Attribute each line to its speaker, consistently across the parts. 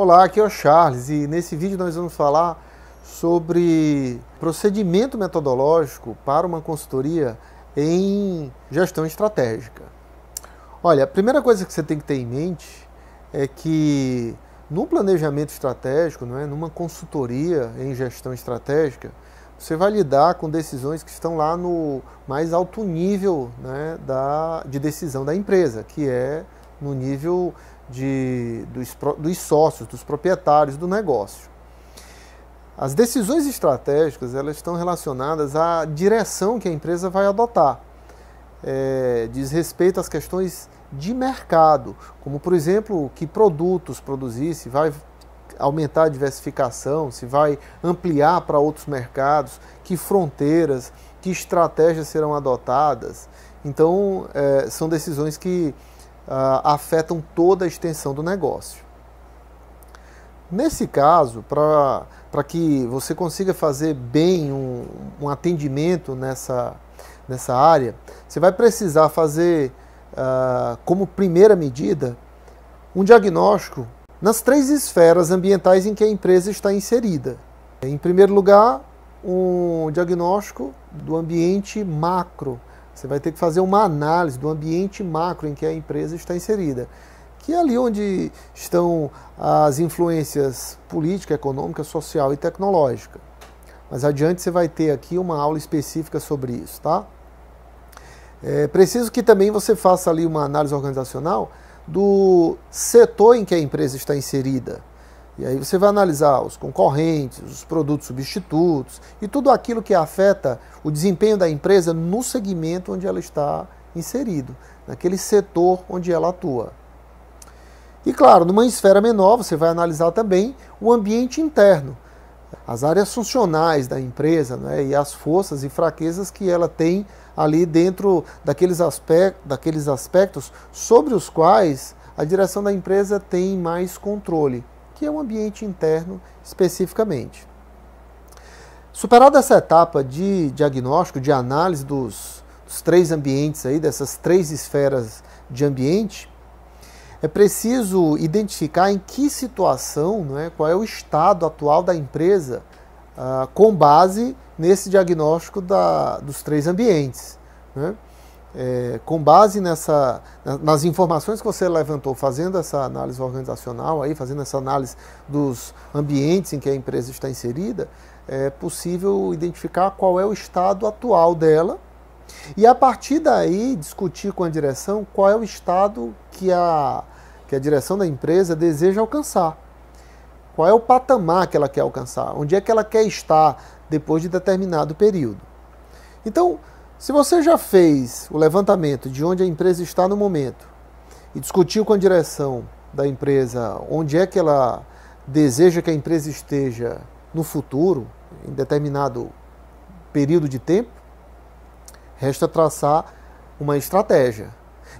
Speaker 1: Olá, aqui é o Charles e nesse vídeo nós vamos falar sobre procedimento metodológico para uma consultoria em gestão estratégica. Olha, a primeira coisa que você tem que ter em mente é que no planejamento estratégico, não é, numa consultoria em gestão estratégica, você vai lidar com decisões que estão lá no mais alto nível né, da, de decisão da empresa, que é no nível de, dos, dos sócios, dos proprietários do negócio. As decisões estratégicas elas estão relacionadas à direção que a empresa vai adotar. É, diz respeito às questões de mercado, como por exemplo que produtos produzir, se vai aumentar a diversificação, se vai ampliar para outros mercados, que fronteiras, que estratégias serão adotadas. Então é, são decisões que ah, afetam toda a extensão do negócio. Nesse caso, para que você consiga fazer bem um, um, atendimento nessa, nessa área, você vai precisar fazer, uh, como primeira medida, um diagnóstico nas três esferas ambientais em que a empresa está inserida. Em primeiro lugar, um diagnóstico do ambiente macro, você vai ter que fazer uma análise do ambiente macro em que a empresa está inserida, que é ali onde estão as influências política, econômica, social e tecnológica. Mas adiante você vai ter aqui uma aula específica sobre isso, tá? É preciso que também você faça ali uma análise organizacional do setor em que a empresa está inserida. E aí você vai analisar os concorrentes, os produtos substitutos e tudo aquilo que afeta o desempenho da empresa no segmento onde ela está inserido, naquele setor onde ela atua. E claro, numa esfera menor, você vai analisar também o ambiente interno, as áreas funcionais da empresa né, e as forças e fraquezas que ela tem ali dentro daqueles, daqueles aspectos sobre os quais a direção da empresa tem mais controle que é o um ambiente interno especificamente. Superada essa etapa de diagnóstico, de análise dos, dos três ambientes aí, dessas três esferas de ambiente, é preciso identificar em que situação, né, qual é o estado atual da empresa ah, com base nesse diagnóstico da, dos três ambientes. Né? é, com base nessa, nas informações que você levantou, fazendo essa análise organizacional, aí, fazendo essa análise dos ambientes em que a empresa está inserida, é possível identificar qual é o estado atual dela e a partir daí discutir com a direção qual é o estado que a, que a direção da empresa deseja alcançar. Qual é o patamar que ela quer alcançar? Onde é que ela quer estar depois de determinado período? Então, se você já fez o levantamento de onde a empresa está no momento e discutiu com a direção da empresa onde é que ela deseja que a empresa esteja no futuro, em determinado período de tempo, resta traçar uma estratégia.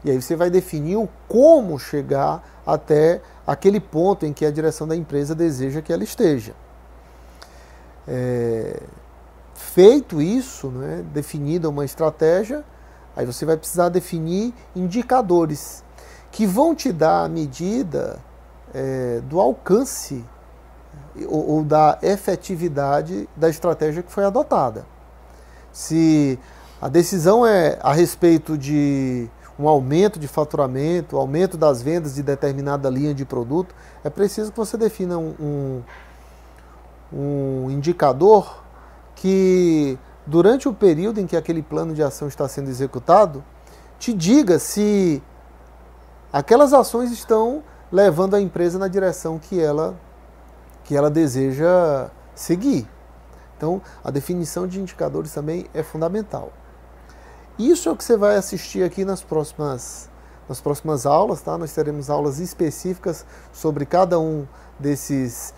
Speaker 1: E aí você vai definir o como chegar até aquele ponto em que a direção da empresa deseja que ela esteja. É, Feito isso, né, definida uma estratégia, aí você vai precisar definir indicadores que vão te dar a medida é, do alcance é, ou, ou da efetividade da estratégia que foi adotada. Se a decisão é a respeito de um aumento de faturamento, aumento das vendas de determinada linha de produto, é preciso que você defina um, um, um indicador que durante o período em que aquele plano de ação está sendo executado, te diga se aquelas ações estão levando a empresa na direção que ela que ela deseja seguir. Então, a definição de indicadores também é fundamental. Isso é o que você vai assistir aqui nas próximas nas próximas aulas, tá? Nós teremos aulas específicas sobre cada um desses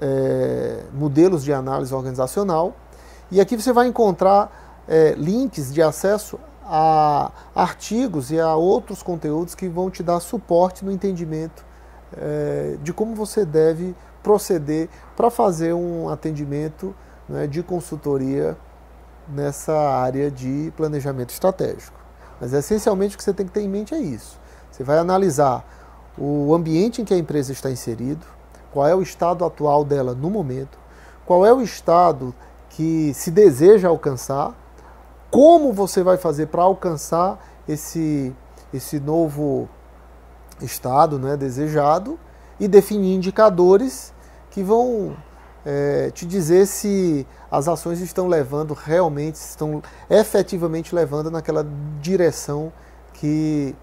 Speaker 1: é, modelos de análise organizacional. E aqui você vai encontrar é, links de acesso a artigos e a outros conteúdos que vão te dar suporte no entendimento é, de como você deve proceder para fazer um atendimento né, de consultoria nessa área de planejamento estratégico. Mas essencialmente o que você tem que ter em mente é isso. Você vai analisar o ambiente em que a empresa está inserido, qual é o estado atual dela no momento, qual é o estado que se deseja alcançar, como você vai fazer para alcançar esse, esse novo estado né, desejado e definir indicadores que vão é, te dizer se as ações estão levando realmente, estão efetivamente levando naquela direção que,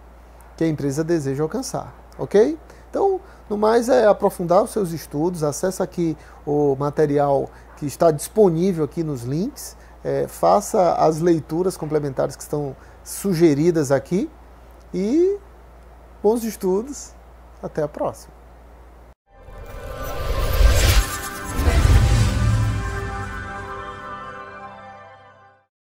Speaker 1: que a empresa deseja alcançar, ok? Então, no mais é aprofundar os seus estudos, acessa aqui o material que está disponível aqui nos links. É, faça as leituras complementares que estão sugeridas aqui e bons estudos. Até a próxima.